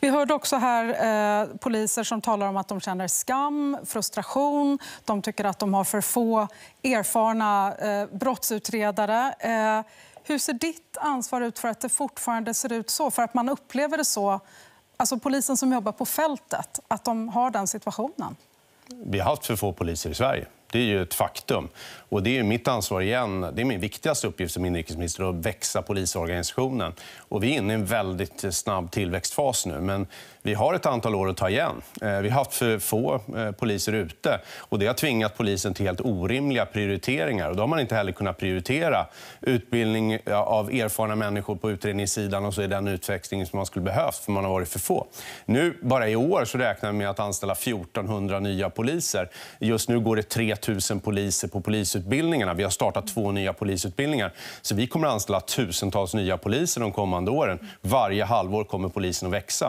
Vi hörde också här eh, poliser som talar om att de känner skam, frustration. De tycker att de har för få erfarna eh, brottsutredare. Eh, hur ser ditt ansvar ut för att det fortfarande ser ut så? För att man upplever det så, alltså polisen som jobbar på fältet, att de har den situationen? Vi har haft för få poliser i Sverige. Det är ju ett faktum. Och det är mitt ansvar igen. Det är min viktigaste uppgift som inrikesminister att växa polisorganisationen. Och vi är inne i en väldigt snabb tillväxtfas nu. Men vi har ett antal år att ta igen. Eh, vi har haft för få eh, poliser ute. Och det har tvingat polisen till helt orimliga prioriteringar. Och då har man inte heller kunnat prioritera utbildning av erfarna människor på utredningssidan och så är den utväxling som man skulle behövt, för man har varit för få. Nu, bara i år, så räknar vi med att anställa 1400 nya poliser. Just nu går det 3 000 poliser på polisutbildningarna. Vi har startat två mm. nya polisutbildningar. Så vi kommer att anställa tusentals nya poliser de kommande åren. Varje halvår kommer polisen att växa.